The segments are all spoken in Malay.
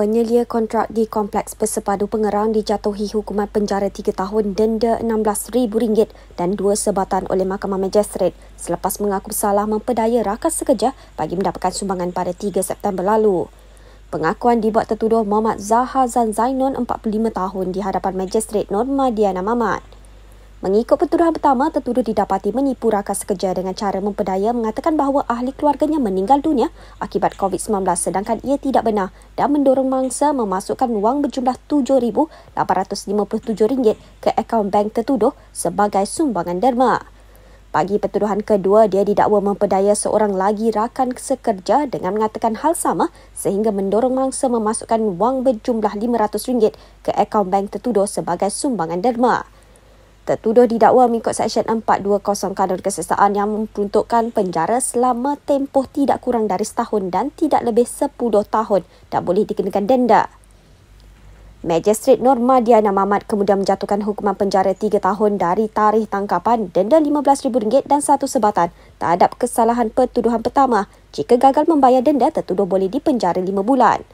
penyelia kontrak di Kompleks Bersepadu Pengerang dijatuhi hukuman penjara 3 tahun denda RM16,000 dan dua sebatan oleh Mahkamah Majestret selepas mengaku salah mempedaya rakan sekerja bagi mendapatkan sumbangan pada 3 September lalu. Pengakuan dibuat tertuduh Muhammad Zahazan Zainon, 45 tahun di hadapan Majestret Norma Diana Mamat. Mengikut pertuduhan pertama, tertuduh didapati menipu rakan sekerja dengan cara mempedaya mengatakan bahawa ahli keluarganya meninggal dunia akibat COVID-19 sedangkan ia tidak benar dan mendorong mangsa memasukkan wang berjumlah RM7,857 ke akaun bank tertuduh sebagai sumbangan derma. Bagi pertuduhan kedua, dia didakwa mempedaya seorang lagi rakan sekerja dengan mengatakan hal sama sehingga mendorong mangsa memasukkan wang berjumlah RM500 ke akaun bank tertuduh sebagai sumbangan derma tertuduh didakwa mengikut Seksyen 420 Kanun Kesesaan yang memperuntukkan penjara selama tempoh tidak kurang dari setahun dan tidak lebih 10 tahun dan boleh dikenakan denda. Magistrate Norma Diana Mamat kemudian menjatuhkan hukuman penjara 3 tahun dari tarikh tangkapan denda RM15,000 dan satu sebatan terhadap kesalahan pertuduhan pertama. Jika gagal membayar denda, tertuduh boleh dipenjara 5 bulan.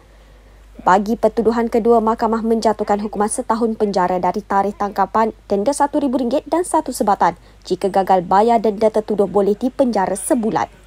Bagi pertuduhan kedua, mahkamah menjatuhkan hukuman setahun penjara dari tarikh tangkapan denda RM1,000 dan satu sebatan. Jika gagal bayar denda tertuduh boleh dipenjara sebulan.